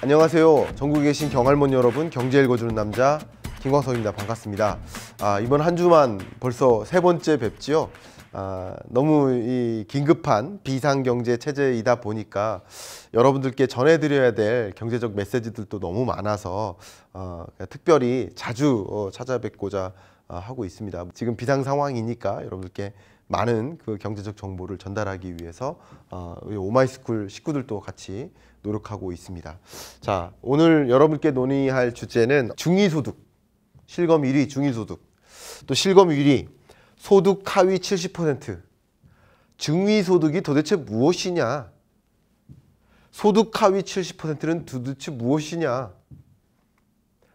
안녕하세요. 전국에 계신 경할몬 여러분, 경제 읽어주는 남자 김광석입니다. 반갑습니다. 아, 이번 한 주만 벌써 세 번째 뵙지요. 아, 너무 이 긴급한 비상경제 체제이다 보니까 여러분들께 전해드려야 될 경제적 메시지들도 너무 많아서 어, 특별히 자주 어, 찾아뵙고자 어, 하고 있습니다. 지금 비상 상황이니까 여러분들께 많은 그 경제적 정보를 전달하기 위해서 어, 오마이스쿨 식구들도 같이 노력하고 있습니다. 자, 오늘 여러분께 논의할 주제는 중위소득, 실검 1위 중위소득, 또 실검 1위 소득 하위 70%, 중위소득이 도대체 무엇이냐? 소득 하위 70%는 도대체 무엇이냐?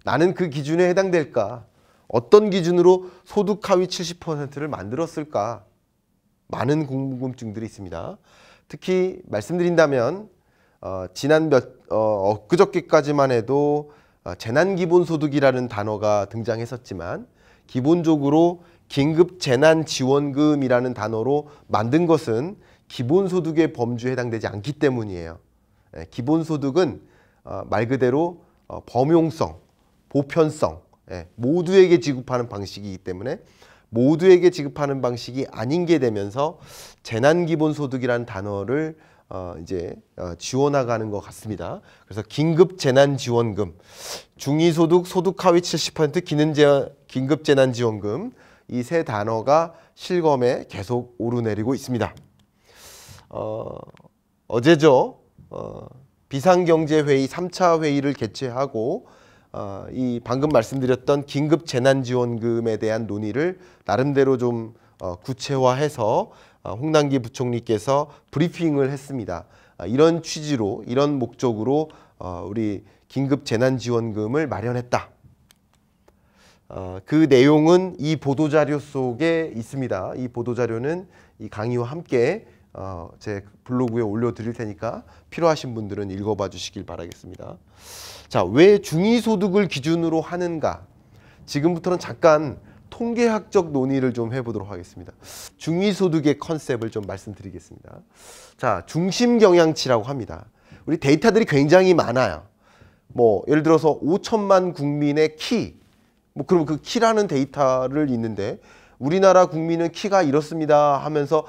나는 그 기준에 해당될까? 어떤 기준으로 소득 하위 70%를 만들었을까? 많은 궁금증들이 있습니다. 특히 말씀드린다면 어, 지난 몇 어, 그저께까지만 해도 어, 재난기본소득이라는 단어가 등장했었지만 기본적으로 긴급재난지원금이라는 단어로 만든 것은 기본소득의 범주에 해당되지 않기 때문이에요. 예, 기본소득은 어, 말 그대로 어, 범용성, 보편성 예, 모두에게 지급하는 방식이기 때문에 모두에게 지급하는 방식이 아닌 게 되면서 재난기본소득이라는 단어를 어, 이제 어, 지원하가는것 같습니다. 그래서 긴급 재난 지원금, 중위소득 소득 하위 70% 기능 재 긴급 재난 지원금 이 세 단어가 실검에 계속 오르내리고 있습니다. 어, 어제죠 어, 비상경제회의 3차 회의를 개최하고 어, 이 방금 말씀드렸던 긴급 재난지원금에 대한 논의를 나름대로 좀 어, 구체화해서 어, 홍남기 부총리께서 브리핑을 했습니다. 어, 이런 취지로 이런 목적으로 어, 우리 긴급 재난지원금을 마련했다. 어, 그 내용은 이 보도자료 속에 있습니다. 이 보도자료는 이 강의와 함께 어, 제 블로그에 올려드릴 테니까 필요하신 분들은 읽어봐 주시길 바라겠습니다. 자, 왜 중위소득을 기준으로 하는가? 지금부터는 잠깐 통계학적 논의를 좀 해보도록 하겠습니다. 중위소득의 컨셉을 좀 말씀드리겠습니다. 자, 중심 경향치라고 합니다. 우리 데이터들이 굉장히 많아요. 뭐, 예를 들어서 5천만 국민의 키. 뭐, 그럼 그 키라는 데이터를 있는데 우리나라 국민은 키가 이렇습니다 하면서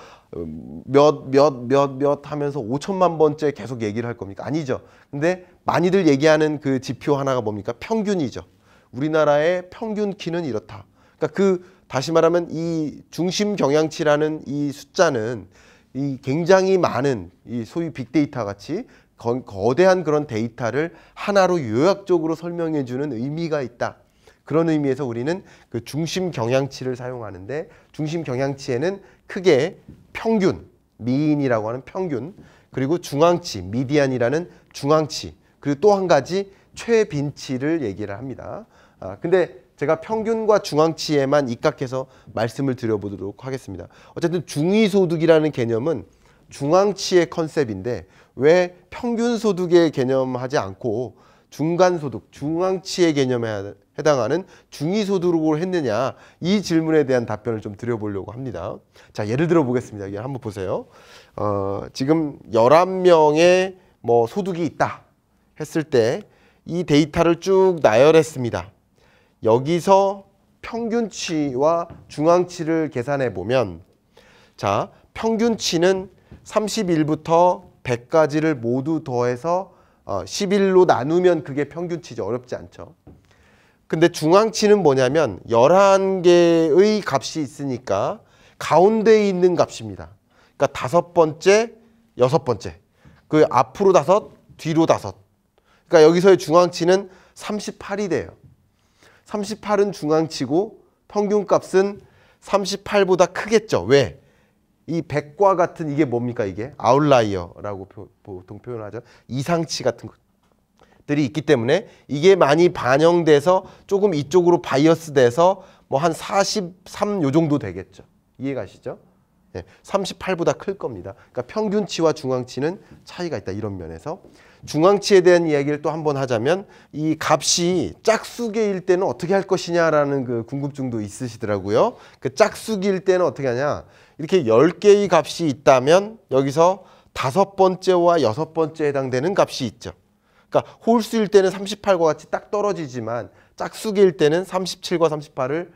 몇 몇 몇몇 음, 하면서 5천만 번째 계속 얘기를 할 겁니까? 아니죠. 근데 많이들 얘기하는 그 지표 하나가 뭡니까? 평균이죠. 우리나라의 평균 키는 이렇다. 그러니까 그 다시 말하면 이 중심 경향치라는 이 숫자는 이 굉장히 많은 이 소위 빅데이터 같이 거, 거대한 그런 데이터를 하나로 요약적으로 설명해 주는 의미가 있다. 그런 의미에서 우리는 그 중심 경향치를 사용하는데 중심 경향치에는 크게 평균, 미인이라고 하는 평균, 그리고 중앙치, 미디안이라는 중앙치, 그리고 또 한 가지 최빈치를 얘기를 합니다. 아, 근데 제가 평균과 중앙치에만 입각해서 말씀을 드려보도록 하겠습니다. 어쨌든 중위소득이라는 개념은 중앙치의 컨셉인데 왜 평균 소득의 개념하지 않고 중간소득, 중앙치의 개념에 해당하는 중위소득으로 했느냐 이 질문에 대한 답변을 좀 드려보려고 합니다. 자 예를 들어 보겠습니다. 이게 한번 보세요. 어, 지금 열한 명의뭐 소득이 있다 했을 때 이 데이터를 쭉 나열했습니다. 여기서 평균치와 중앙치를 계산해 보면 자 평균치는 31부터 100까지를 모두 더해서 어, 11로 나누면 그게 평균치죠. 어렵지 않죠. 근데 중앙치는 뭐냐면 11개의 값이 있으니까 가운데 있는 값입니다. 그러니까 다섯 번째, 여섯 번째. 그 앞으로 다섯, 뒤로 다섯. 그러니까 여기서의 중앙치는 38이 돼요. 38은 중앙치고 평균값은 38보다 크겠죠. 왜? 이 100과 같은 이게 뭡니까 이게? 아웃라이어라고 보통 표현하죠. 이상치 같은 것. 들이 있기 때문에 이게 많이 반영돼서 조금 이쪽으로 바이어스 돼서 뭐 한 43 요 정도 되겠죠. 이해가시죠? 네, 예, 38보다 클 겁니다. 그러니까 평균치와 중앙치는 차이가 있다 이런 면에서 중앙치에 대한 이야기를 또 한번 하자면 이 값이 짝수계일 때는 어떻게 할 것이냐라는 그 궁금증도 있으시더라고요. 그짝수계일 때는 어떻게 하냐? 이렇게 10개의 값이 있다면 여기서 다섯 번째와 여섯 번째에 해당되는 값이 있죠. 그러니까 홀수일 때는 38과 같이 딱 떨어지지만 짝수기일 때는 37과 38을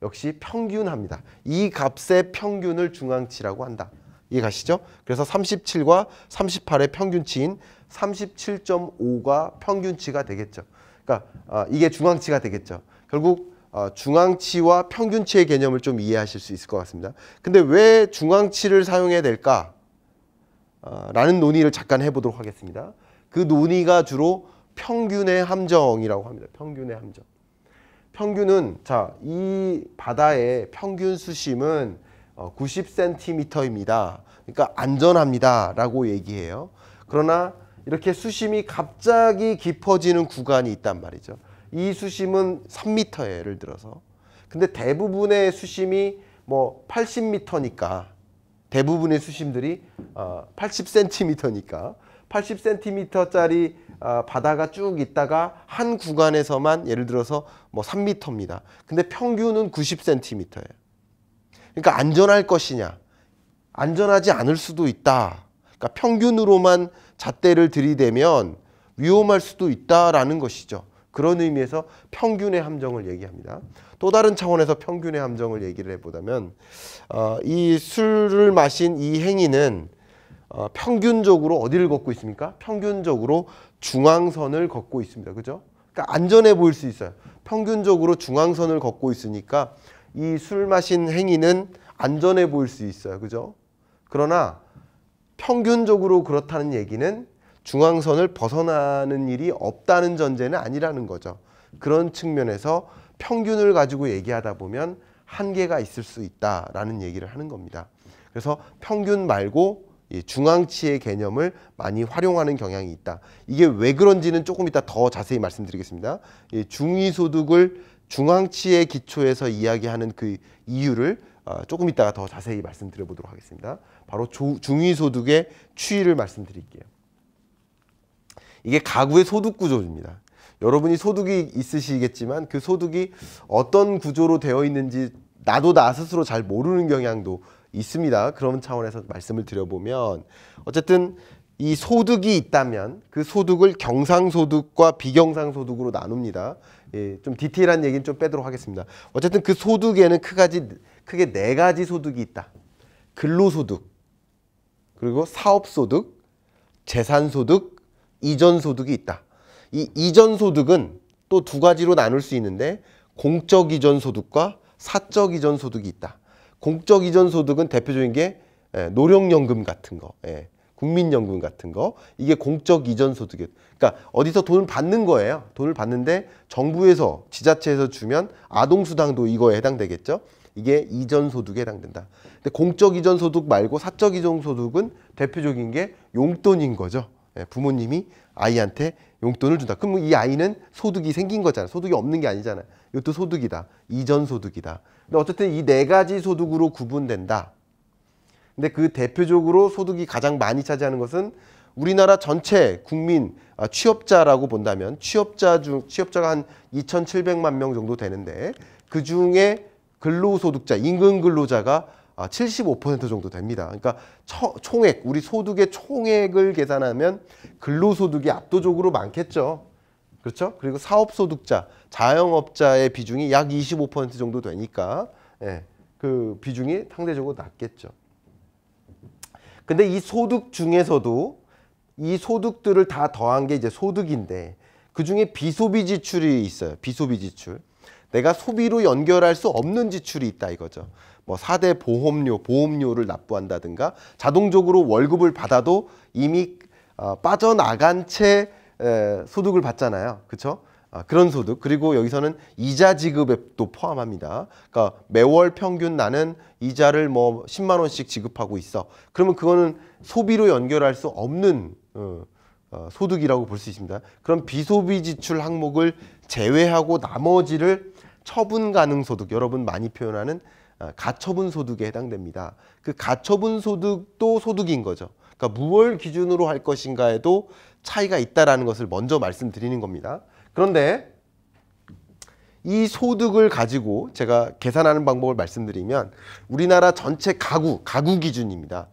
역시 평균합니다. 이 값의 평균을 중앙치라고 한다. 이해가시죠? 그래서 37과 38의 평균치인 37.5가 평균치가 되겠죠. 그러니까 어, 이게 중앙치가 되겠죠. 결국 어, 중앙치와 평균치의 개념을 좀 이해하실 수 있을 것 같습니다. 근데 왜 중앙치를 사용해야 될까? 어, 라는 논의를 잠깐 해보도록 하겠습니다. 그 논의가 주로 평균의 함정이라고 합니다. 평균의 함정. 평균은 자, 이 바다의 평균 수심은 90cm입니다. 어, 그러니까 안전합니다라고 얘기해요. 그러나 이렇게 수심이 갑자기 깊어지는 구간이 있단 말이죠. 이 수심은 3m예요, 예를 들어서. 근데 대부분의 수심이 뭐 80m니까 대부분의 수심들이 80cm니까 어, 80cm짜리 어, 바다가 쭉 있다가 한 구간에서만 예를 들어서 뭐 3m입니다. 근데 평균은 90cm예요. 그러니까 안전할 것이냐? 안전하지 않을 수도 있다. 그러니까 평균으로만 잣대를 들이대면 위험할 수도 있다라는 것이죠. 그런 의미에서 평균의 함정을 얘기합니다. 또 다른 차원에서 평균의 함정을 얘기를 해보자면 어, 이 술을 마신 이 행위는 어, 평균적으로 어디를 걷고 있습니까? 평균적으로 중앙선을 걷고 있습니다. 그죠? 그러니까 안전해 보일 수 있어요. 평균적으로 중앙선을 걷고 있으니까 이 술 마신 행위는 안전해 보일 수 있어요. 그죠? 그러나 평균적으로 그렇다는 얘기는 중앙선을 벗어나는 일이 없다는 전제는 아니라는 거죠. 그런 측면에서 평균을 가지고 얘기하다 보면 한계가 있을 수 있다라는 얘기를 하는 겁니다. 그래서 평균 말고 중앙치의 개념을 많이 활용하는 경향이 있다. 이게 왜 그런지는 조금 이따 더 자세히 말씀드리겠습니다. 중위소득을 중앙치의 기초에서 이야기하는 그 이유를 어, 조금 이따가 더 자세히 말씀드려 보도록 하겠습니다. 바로 중위소득의 추이를 말씀드릴게요. 이게 가구의 소득 구조입니다. 여러분이 소득이 있으시겠지만 그 소득이 어떤 구조로 되어 있는지 나도 나 스스로 잘 모르는 경향도 있습니다. 그런 차원에서 말씀을 드려보면 어쨌든 이 소득이 있다면 그 소득을 경상소득과 비경상소득으로 나눕니다. 예, 좀 디테일한 얘기는 좀 빼도록 하겠습니다. 어쨌든 그 소득에는 크가지, 크게 네 가지 소득이 있다. 근로소득, 그리고 사업소득, 재산소득, 이전소득이 있다. 이 이전소득은 또 두 가지로 나눌 수 있는데 공적 이전소득과 사적 이전소득이 있다. 공적 이전 소득은 대표적인 게 예, 노령연금 같은 거, 예, 국민연금 같은 거 이게 공적 이전 소득이 에요 그러니까 어디서 돈을 받는 거예요. 돈을 받는데 정부에서 지자체에서 주면 아동수당도 이거에 해당되겠죠. 이게 이전 소득에 해당된다. 근데 공적 이전 소득 말고 사적 이전 소득은 대표적인 게 용돈인 거죠. 예, 부모님이 아이한테 용돈을 준다. 그럼 이 아이는 소득이 생긴 거잖아요. 소득이 없는 게 아니잖아요. 이것도 소득이다. 이전 소득이다. 근데 어쨌든 이 네 가지 소득으로 구분된다. 근데 그 대표적으로 소득이 가장 많이 차지하는 것은 우리나라 전체 국민 아, 취업자라고 본다면 취업자 중 취업자가 한 2,700만 명 정도 되는데 그 중에 근로소득자 임금 근로자가 75% 아, 정도 됩니다. 그러니까 처, 총액 우리 소득의 총액을 계산하면 근로소득이 압도적으로 많겠죠. 그렇죠? 그리고 사업소득자, 자영업자의 비중이 약 25% 정도 되니까 예, 그 비중이 상대적으로 낮겠죠. 근데 이 소득 중에서도 이 소득들을 다 더한 게 이제 소득인데 그 중에 비소비 지출이 있어요. 비소비 지출. 내가 소비로 연결할 수 없는 지출이 있다 이거죠. 뭐 4대 보험료, 보험료를 납부한다든가 자동적으로 월급을 받아도 이미 어, 빠져나간 채 예, 소득을 받잖아요. 그렇죠? 아, 그런 소득 그리고 여기서는 이자 지급도 에 포함합니다. 그러니까 매월 평균 나는 이자를 뭐 10만 원씩 지급하고 있어. 그러면 그거는 소비로 연결할 수 없는 어, 어, 소득이라고 볼 수 있습니다. 그럼 비소비 지출 항목을 제외하고 나머지를 처분 가능 소득 여러분 많이 표현하는 아, 가처분 소득에 해당됩니다. 그 가처분 소득도 소득인 거죠. 그러니까 무엇을 기준으로 할 것인가에도 차이가 있다라는 것을 먼저 말씀드리는 겁니다. 그런데 이 소득을 가지고 제가 계산하는 방법을 말씀드리면 우리나라 전체 가구, 가구 기준입니다.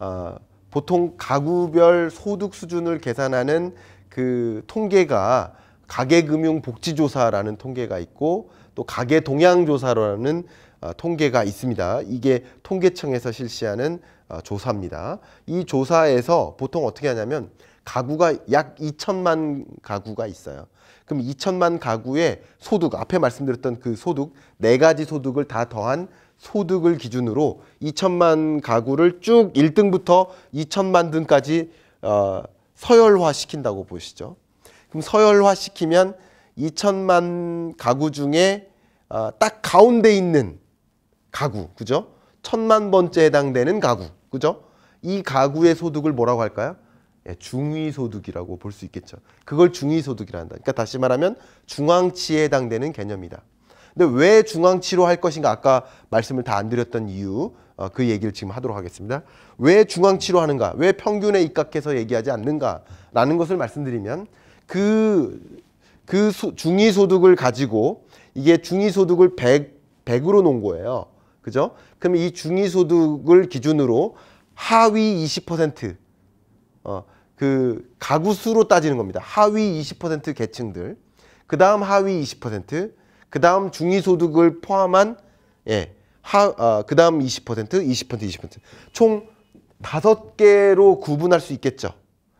어, 보통 가구별 소득 수준을 계산하는 그 통계가 가계금융복지조사라는 통계가 있고 또 가계동향조사라는 어, 통계가 있습니다. 이게 통계청에서 실시하는 어, 조사입니다. 이 조사에서 보통 어떻게 하냐면 가구가 약 2천만 가구가 있어요. 그럼 2천만 가구의 소득, 앞에 말씀드렸던 그 소득, 네 가지 소득을 다 더한 소득을 기준으로 2천만 가구를 쭉 1등부터 2천만 등까지 어, 서열화 시킨다고 보시죠. 그럼 서열화 시키면 2천만 가구 중에 어, 딱 가운데 있는 가구, 그죠? 천만 번째에 해당되는 가구, 그죠? 이 가구의 소득을 뭐라고 할까요? 예, 중위소득이라고 볼 수 있겠죠. 그걸 중위소득이라 한다. 그러니까 다시 말하면 중앙치에 해당되는 개념이다. 근데 왜 중앙치로 할 것인가 아까 말씀을 다 안 드렸던 이유 어, 그 얘기를 지금 하도록 하겠습니다. 왜 중앙치로 하는가? 왜 평균에 입각해서 얘기하지 않는가? 라는 것을 말씀드리면 그, 그 소, 중위소득을 가지고 이게 중위소득을 100, 100으로 놓은 거예요. 그죠? 그럼 이 중위소득을 기준으로 하위 20%, 어, 그 가구 수로 따지는 겁니다. 하위 20% 계층들, 그 다음 하위 20%, 그 다음 중위소득을 포함한, 예, 어, 그 다음 20%, 20%, 20%. 총 다섯 개로 구분할 수 있겠죠.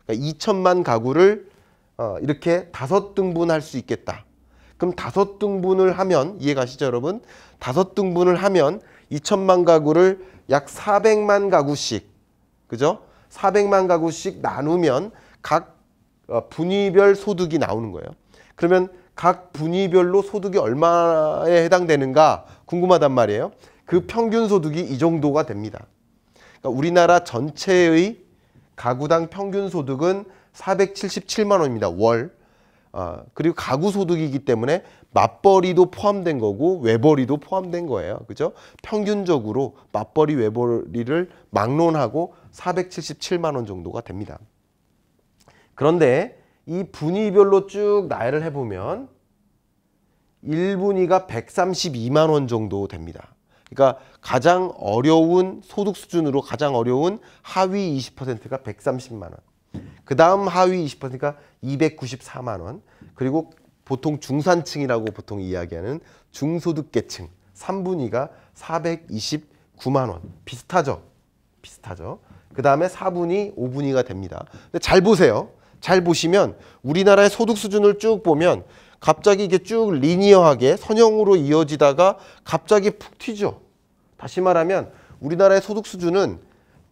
그러니까 2천만 가구를 어, 이렇게 다섯 등분할 수 있겠다. 그럼 다섯 등분을 하면 이해 가시죠 여러분? 다섯 등분을 하면 2천만 가구를 약 400만 가구씩 그죠? 400만 가구씩 나누면 각 어, 분위별 소득이 나오는 거예요. 그러면 각 분위별로 소득이 얼마에 해당되는가 궁금하단 말이에요. 그 평균 소득이 이 정도가 됩니다. 그러니까 우리나라 전체의 가구당 평균 소득은 477만 원입니다. 월. 아, 그리고 가구 소득이기 때문에 맞벌이도 포함된 거고 외벌이도 포함된 거예요. 그죠? 평균적으로 맞벌이 외벌이를 막론하고 477만 원 정도가 됩니다. 그런데 이 분위별로 쭉 나열을 해보면 1분위가 132만 원 정도 됩니다. 그러니까 가장 어려운 소득 수준으로 가장 어려운 하위 20%가 130만 원. 그 다음 하위 20%가 294만 원. 그리고 보통 중산층이라고 보통 이야기하는 중소득계층 3분위가 429만 원. 비슷하죠? 비슷하죠? 그 다음에 4분위, 5분위가 됩니다. 근데 잘 보세요. 잘 보시면 우리나라의 소득 수준을 쭉 보면 갑자기 이게 쭉 리니어하게 선형으로 이어지다가 갑자기 푹 튀죠. 다시 말하면 우리나라의 소득 수준은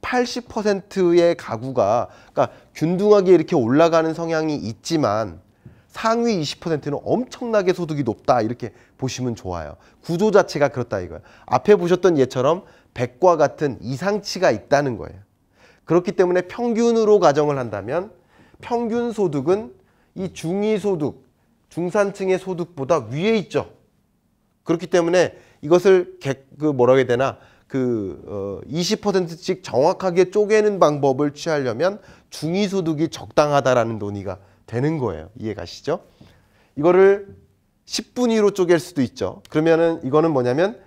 80%의 가구가 그러니까 균등하게 이렇게 올라가는 성향이 있지만 상위 20%는 엄청나게 소득이 높다 이렇게 보시면 좋아요. 구조 자체가 그렇다 이거예요. 앞에 보셨던 예처럼 100과 같은 이상치가 있다는 거예요. 그렇기 때문에 평균으로 가정을 한다면 평균 소득은 이 중위 소득, 중산층의 소득보다 위에 있죠. 그렇기 때문에 이것을 개, 그 뭐라고 해야 되나 그 20%씩 어, 정확하게 쪼개는 방법을 취하려면 중위소득이 적당하다라는 논의가 되는 거예요. 이해가시죠? 이거를 10분위로 쪼갤 수도 있죠. 그러면은 이거는 뭐냐면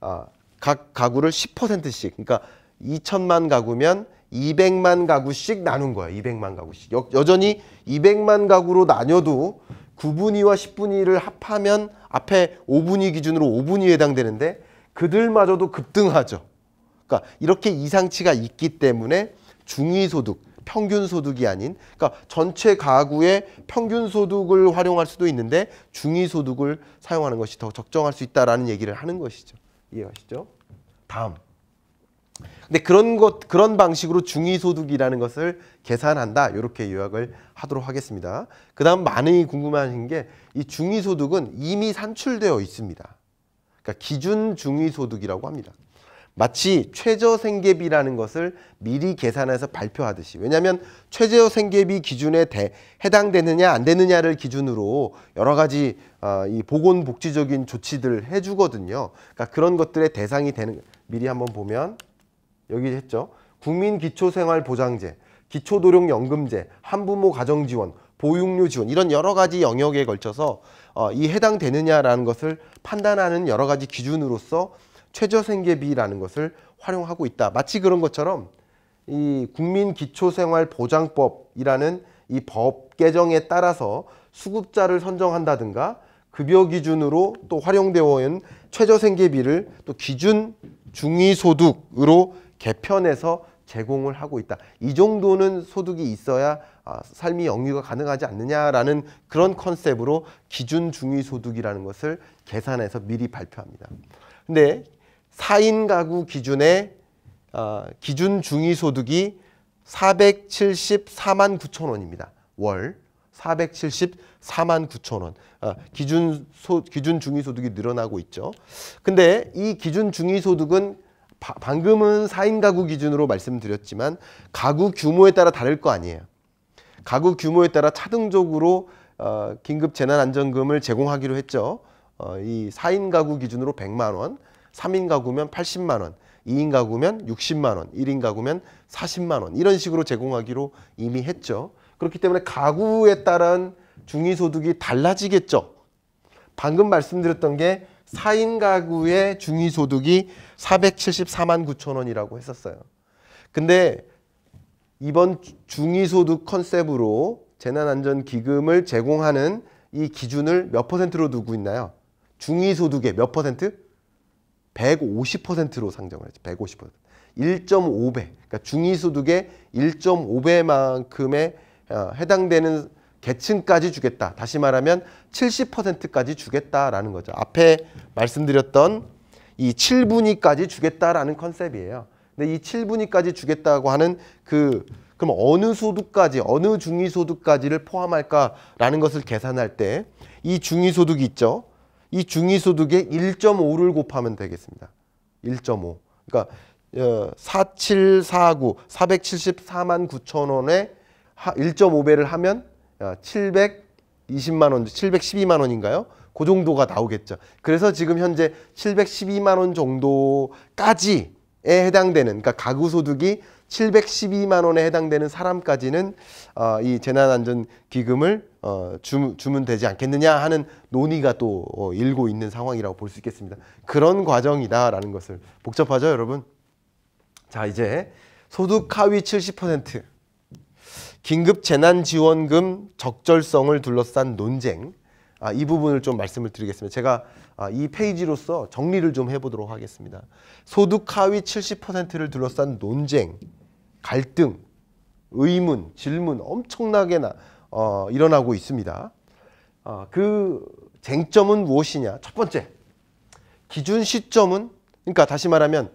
아, 각 가구를 10%씩 그러니까 2천만 가구면 200만 가구씩 나눈 거예요. 200만 가구씩. 여, 여전히 200만 가구로 나뉘어도 9분위와 10분위를 합하면 앞에 5분위 기준으로 5분위에 해당되는데 그들마저도 급등하죠. 그러니까 이렇게 이상치가 있기 때문에 중위소득, 평균 소득이 아닌 그러니까 전체 가구의 평균 소득을 활용할 수도 있는데 중위 소득을 사용하는 것이 더 적정할 수 있다라는 얘기를 하는 것이죠. 이해하시죠? 다음. 근데 그런 것 그런 방식으로 중위 소득이라는 것을 계산한다. 이렇게 요약을 하도록 하겠습니다. 그다음 많이 궁금하신 게 이 중위 소득은 이미 산출되어 있습니다. 그러니까 기준 중위 소득이라고 합니다. 마치 최저 생계비라는 것을 미리 계산해서 발표하듯이 왜냐하면 최저 생계비 기준에 대, 해당되느냐 안 되느냐를 기준으로 여러 가지 어, 이 보건복지적인 조치들 해주거든요. 그러니까 그런 것들의 대상이 되는 미리 한번 보면 여기 했죠. 국민기초생활보장제, 기초도령연금제 한부모 가정지원, 보육료 지원 이런 여러 가지 영역에 걸쳐서 어, 이 해당되느냐라는 것을 판단하는 여러 가지 기준으로서 최저생계비라는 것을 활용하고 있다. 마치 그런 것처럼 이 국민기초생활보장법이라는 이 법 개정에 따라서 수급자를 선정한다든가 급여 기준으로 또 활용되어 온 최저생계비를 또 기준 중위소득으로 개편해서 제공을 하고 있다. 이 정도는 소득이 있어야 아, 삶이 영유가 가능하지 않느냐라는 그런 컨셉으로 기준 중위 소득이라는 것을 계산해서 미리 발표합니다. 근데 4인 가구 기준의 아, 기준 중위 소득이 474만 9천 원입니다. 월 474만 9천 원. 아, 기준 소 기준 중위 소득이 늘어나고 있죠. 근데 이 기준 중위 소득은 바, 방금은 4인 가구 기준으로 말씀드렸지만 가구 규모에 따라 다를 거 아니에요. 가구 규모에 따라 차등적으로 어, 긴급 재난 안전금을 제공하기로 했죠. 어, 이 4인 가구 기준으로 100만 원, 3인 가구면 80만 원, 2인 가구면 60만 원, 1인 가구면 40만 원 이런 식으로 제공하기로 이미 했죠. 그렇기 때문에 가구에 따른 중위소득이 달라지겠죠. 방금 말씀드렸던 게 4인 가구의 중위소득이 474만 9천 원이라고 했었어요. 근데 이번 중위소득 컨셉으로 재난안전기금을 제공하는 이 기준을 몇 퍼센트로 두고 있나요? 중위소득의 몇 퍼센트? 150%로 상정을 했죠. 150%. 1.5배. 그러니까 중위소득의 1.5배만큼의 어, 해당되는 계층까지 주겠다. 다시 말하면 70%까지 주겠다라는 거죠. 앞에 말씀드렸던 이 7분위까지 주겠다라는 컨셉이에요. 근데 이 7분위까지 주겠다고 하는 그 그럼 어느 소득까지 어느 중위 소득까지를 포함할까라는 것을 계산할 때 이 중위 소득이 있죠. 이 중위 소득에 1.5를 곱하면 되겠습니다. 1.5. 그러니까 4749 474만 9천 원에 1.5배를 하면 720만 원, 712만 원인가요? 그 정도가 나오겠죠. 그래서 지금 현재 712만 원 정도까지에 해당되는 그러니까 가구 소득이 712만 원에 해당되는 사람까지는 어, 이 재난안전기금을 어, 주, 주면 되지 않겠느냐 하는 논의가 또 어, 일고 있는 상황이라고 볼 수 있겠습니다. 그런 과정이다라는 것을 복잡하죠, 여러분. 자, 이제 소득 하위 70% 긴급 재난지원금 적절성을 둘러싼 논쟁 아, 이 부분을 좀 말씀을 드리겠습니다. 제가 아, 이 페이지로서 정리를 좀 해보도록 하겠습니다. 소득 하위 70%를 둘러싼 논쟁, 갈등, 의문, 질문 엄청나게 나, 어, 일어나고 있습니다. 어, 그 쟁점은 무엇이냐? 첫 번째, 기준 시점은 그러니까 다시 말하면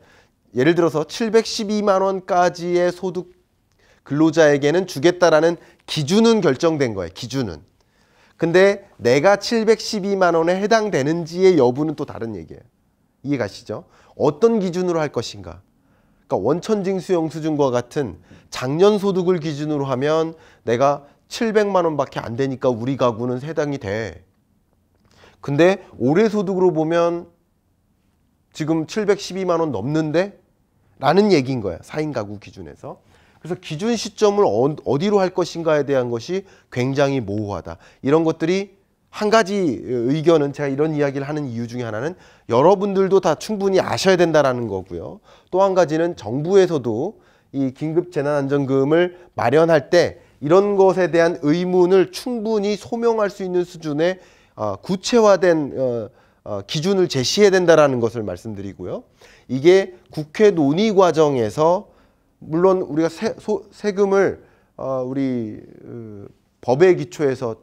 예를 들어서 712만 원까지의 소득 근로자에게는 주겠다라는 기준은 결정된 거예요. 기준은. 근데 내가 712만 원에 해당되는지의 여부는 또 다른 얘기예요. 이해가시죠? 어떤 기준으로 할 것인가? 그러니까 원천징수형 수준과 같은 작년 소득을 기준으로 하면 내가 700만 원밖에 안 되니까 우리 가구는 해당이 돼. 근데 올해 소득으로 보면 지금 712만 원 넘는데 라는 얘기인 거예요. 4인 가구 기준에서. 그래서 기준 시점을 어, 어디로 할 것인가에 대한 것이 굉장히 모호하다. 이런 것들이 한 가지 의견은 제가 이런 이야기를 하는 이유 중에 하나는 여러분들도 다 충분히 아셔야 된다라는 거고요. 또 한 가지는 정부에서도 이 긴급 재난안전금을 마련할 때 이런 것에 대한 의문을 충분히 소명할 수 있는 수준의 어, 구체화된 어, 기준을 제시해야 된다라는 것을 말씀드리고요. 이게 국회 논의 과정에서 물론 우리가 세, 소, 세금을 어, 우리 어, 법의 기초에서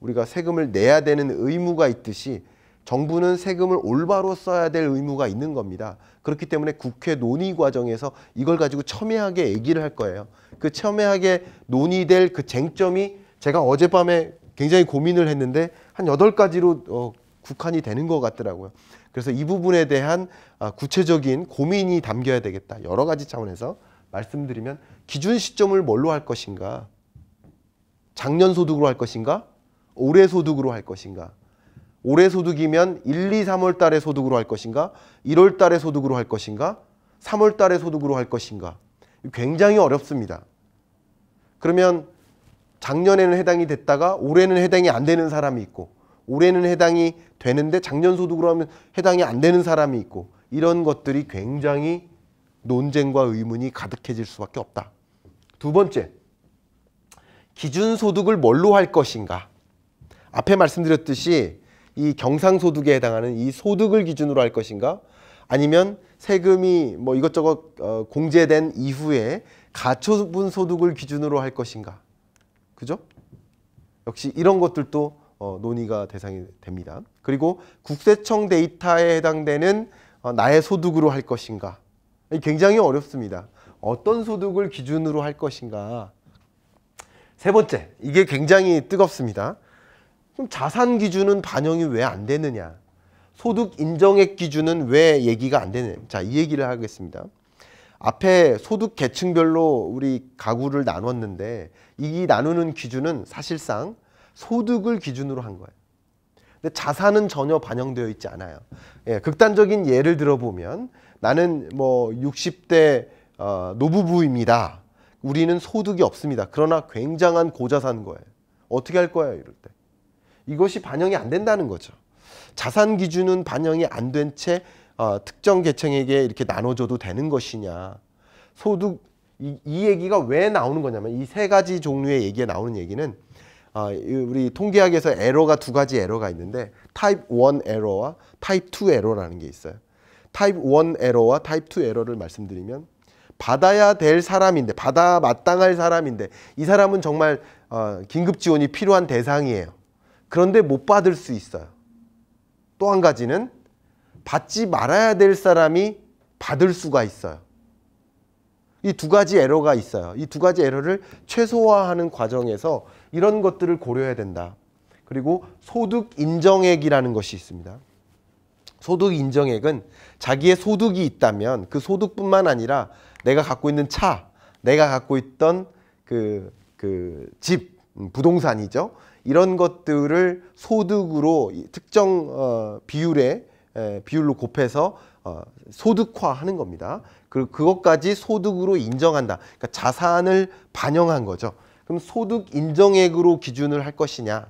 우리가 세금을 내야 되는 의무가 있듯이 정부는 세금을 올바로 써야 될 의무가 있는 겁니다. 그렇기 때문에 국회 논의 과정에서 이걸 가지고 첨예하게 얘기를 할 거예요. 그 첨예하게 논의될 그 쟁점이 제가 어젯밤에 굉장히 고민을 했는데 한8 가지로 어, 국한이 되는 것 같더라고요. 그래서 이 부분에 대한 아, 구체적인 고민이 담겨야 되겠다. 여러 가지 차원에서. 말씀드리면 기준 시점을 뭘로 할 것인가? 작년 소득으로 할 것인가? 올해 소득으로 할 것인가? 올해 소득이면 1, 2, 3월 달에 소득으로 할 것인가? 1월 달에 소득으로 할 것인가? 3월 달에 소득으로 할 것인가? 굉장히 어렵습니다. 그러면 작년에는 해당이 됐다가 올해는 해당이 안 되는 사람이 있고 올해는 해당이 되는데 작년 소득으로 하면 해당이 안 되는 사람이 있고 이런 것들이 굉장히 논쟁과 의문이 가득해질 수밖에 없다. 두 번째, 기준소득을 뭘로 할 것인가? 앞에 말씀드렸듯이 이 경상소득에 해당하는 이 소득을 기준으로 할 것인가? 아니면 세금이 뭐 이것저것 어, 공제된 이후에 가처분 소득을 기준으로 할 것인가? 그죠? 역시 이런 것들도 어, 논의가 대상이 됩니다. 그리고 국세청 데이터에 해당되는 어, 나의 소득으로 할 것인가? 굉장히 어렵습니다. 어떤 소득을 기준으로 할 것인가. 세 번째, 이게 굉장히 뜨겁습니다. 그럼 자산 기준은 반영이 왜 안 되느냐? 소득 인정액 기준은 왜 얘기가 안 되느냐? 자, 이 얘기를 하겠습니다. 앞에 소득 계층별로 우리 가구를 나눴는데 이 나누는 기준은 사실상 소득을 기준으로 한 거예요. 근데 자산은 전혀 반영되어 있지 않아요. 예, 극단적인 예를 들어보면 나는 뭐 60대 어, 노부부입니다. 우리는 소득이 없습니다. 그러나 굉장한 고자산 거예요. 어떻게 할 거야 이럴 때. 이것이 반영이 안 된다는 거죠. 자산 기준은 반영이 안 된채 어, 특정 계층에게 이렇게 나눠줘도 되는 것이냐. 소득 이, 이 얘기가 왜 나오는 거냐면 이 세 가지 종류의 얘기에 나오는 얘기는 어, 우리 통계학에서 에러가 두 가지 에러가 있는데 타입 1 에러와 타입 2 에러라는 게 있어요. 타입 1 에러와 타입 2 에러를 말씀드리면 받아야 될 사람인데 받아 마땅할 사람인데 이 사람은 정말 어, 긴급 지원이 필요한 대상이에요. 그런데 못 받을 수 있어요. 또 한 가지는 받지 말아야 될 사람이 받을 수가 있어요. 이 두 가지 에러가 있어요. 이 두 가지 에러를 최소화하는 과정에서 이런 것들을 고려해야 된다. 그리고 소득 인정액이라는 것이 있습니다. 소득 인정액은 자기의 소득이 있다면 그 소득뿐만 아니라 내가 갖고 있는 차, 내가 갖고 있던 그, 그 집, 음, 부동산이죠. 이런 것들을 소득으로 특정 어, 비율의 에, 비율로 곱해서 어, 소득화하는 겁니다. 그 그것까지 소득으로 인정한다. 그러니까 자산을 반영한 거죠. 그럼 소득 인정액으로 기준을 할 것이냐?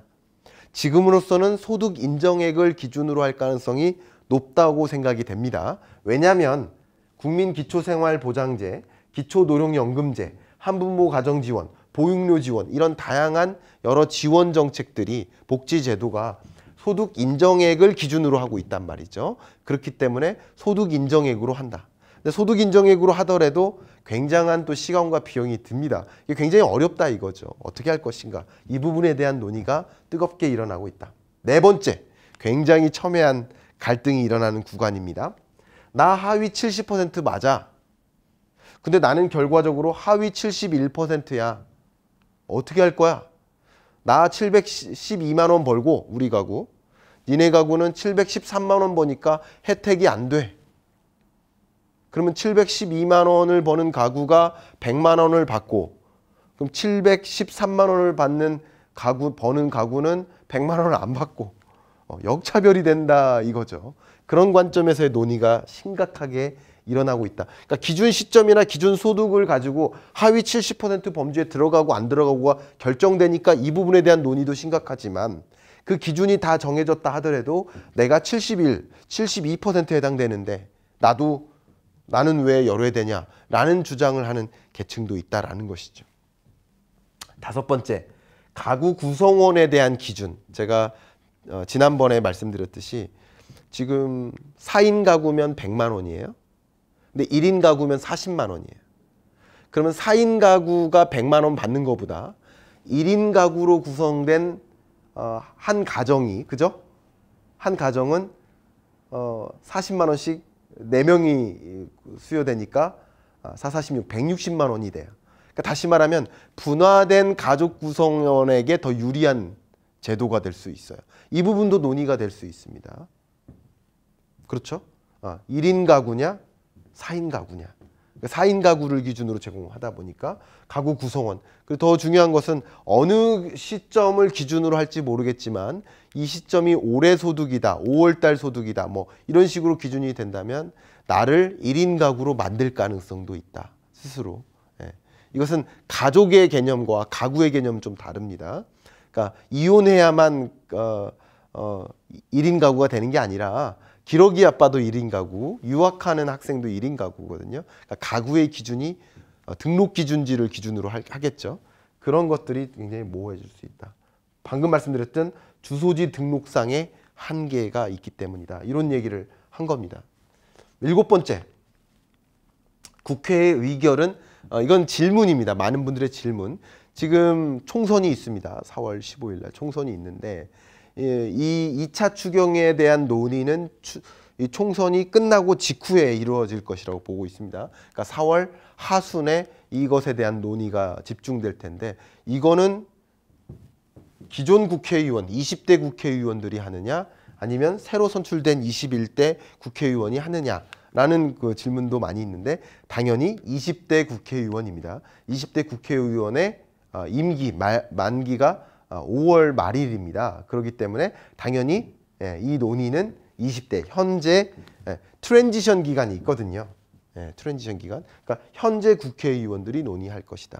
지금으로서는 소득 인정액을 기준으로 할 가능성이 높다고 생각이 됩니다. 왜냐하면 국민기초생활보장제, 기초노령연금제, 한부모 가정지원, 보육료 지원 이런 다양한 여러 지원 정책들이 복지 제도가 소득 인정액을 기준으로 하고 있단 말이죠. 그렇기 때문에 소득 인정액으로 한다. 근데 소득 인정액으로 하더라도 굉장한 또 시간과 비용이 듭니다. 이게 굉장히 어렵다 이거죠. 어떻게 할 것인가. 이 부분에 대한 논의가 뜨겁게 일어나고 있다. 네 번째, 굉장히 첨예한 갈등이 일어나는 구간입니다. 나 하위 70% 맞아. 근데 나는 결과적으로 하위 71%야. 어떻게 할 거야? 나 712만 원 벌고 우리 가구 니네 가구는 713만 원 버니까 혜택이 안 돼. 그러면 712만 원을 버는 가구가 100만 원을 받고 그럼 713만 원을 받는 가구 버는 가구는 100만 원을 안 받고 어, 역차별이 된다 이거죠. 그런 관점에서의 논의가 심각하게 일어나고 있다. 그러니까 기준 시점이나 기준 소득을 가지고 하위 70% 범주에 들어가고 안 들어가고가 결정되니까 이 부분에 대한 논의도 심각하지만 그 기준이 다 정해졌다 하더라도 내가 71, 72%에 해당되는데 나도 나는 왜 열외되냐 라는 주장을 하는 계층도 있다라는 것이죠. 다섯 번째, 가구 구성원에 대한 기준. 제가 어, 지난번에 말씀드렸듯이 지금 4인 가구면 100만 원이에요. 근데 1인 가구면 40만 원이에요. 그러면 4인 가구가 100만 원 받는 것보다 1인 가구로 구성된 어, 한 가정이 그죠? 한 가정은 어, 40만 원씩 4명이 수요되니까 4, 아, 46, 160만 원이 돼요. 그러니까 다시 말하면 분화된 가족 구성원에게 더 유리한 제도가 될 수 있어요. 이 부분도 논의가 될 수 있습니다. 그렇죠? 아, 1인 가구냐, 4인 가구냐. 4인 그러니까 가구를 기준으로 제공하다 보니까 가구 구성원. 그리고 더 중요한 것은 어느 시점을 기준으로 할지 모르겠지만 이 시점이 올해 소득이다, 5월 달 소득이다, 뭐 이런 식으로 기준이 된다면 나를 1인 가구로 만들 가능성도 있다. 스스로. 예. 이것은 가족의 개념과 가구의 개념 좀 다릅니다. 그러니까 이혼해야만 어, 어, 1인 가구가 되는 게 아니라 기러기 아빠도 1인 가구, 유학하는 학생도 1인 가구거든요. 그러니까 가구의 기준이 어, 등록 기준지를 기준으로 하, 겠죠 그런 것들이 굉장히 모호해질 수 있다. 방금 말씀드렸던 주소지 등록상의 한계가 있기 때문이다. 이런 얘기를 한 겁니다. 일곱 번째, 국회의 의결은 어, 이건 질문입니다. 많은 분들의 질문. 지금 총선이 있습니다. 4월 15일 날 총선이 있는데 예, 이 2차 추경에 대한 논의는 총선이 끝나고 직후에 이루어질 것이라고 보고 있습니다. 그러니까 4월 하순에 이것에 대한 논의가 집중될 텐데 이거는 기존 국회의원 20대 국회의원들이 하느냐 아니면 새로 선출된 21대 국회의원이 하느냐 라는 그 질문도 많이 있는데 당연히 20대 국회의원입니다. 20대 국회의원의 어, 임기 말, 만기가 5월 어, 말일입니다. 그렇기 때문에 당연히 예, 이 논의는 20대 현재 예, 트랜지션 기간이 있거든요. 예, 트랜지션 기간. 그러니까 현재 국회의원들이 논의할 것이다.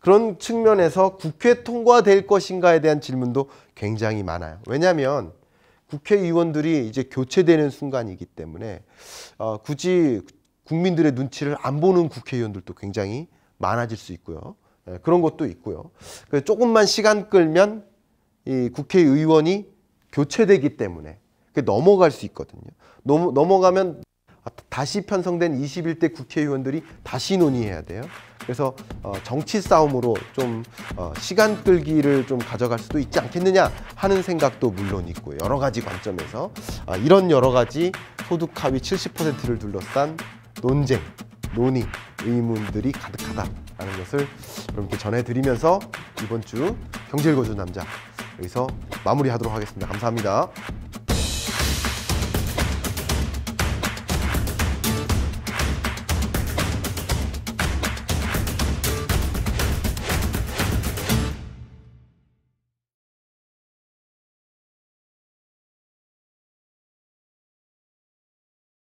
그런 측면에서 국회 통과될 것인가에 대한 질문도 굉장히 많아요. 왜냐하면 국회의원들이 이제 교체되는 순간이기 때문에 어, 굳이 국민들의 눈치를 안 보는 국회의원들도 굉장히 많아질 수 있고요. 예, 그런 것도 있고요. 그 조금만 시간 끌면 이 국회의원이 교체되기 때문에 넘어갈 수 있거든요. 넘어, 가면 아, 다시 편성된 21대 국회의원들이 다시 논의해야 돼요. 그래서 어, 정치 싸움으로 좀 어, 시간 끌기를 좀 가져갈 수도 있지 않겠느냐 하는 생각도 물론 있고 여러 가지 관점에서 아, 이런 여러 가지 소득 하위 70%를 둘러싼 논쟁, 논의, 의문들이 가득하다. 라는 것을 여러분께 전해드리면서 이번 주 경제 읽어주는 남자 여기서 마무리하도록 하겠습니다. 감사합니다.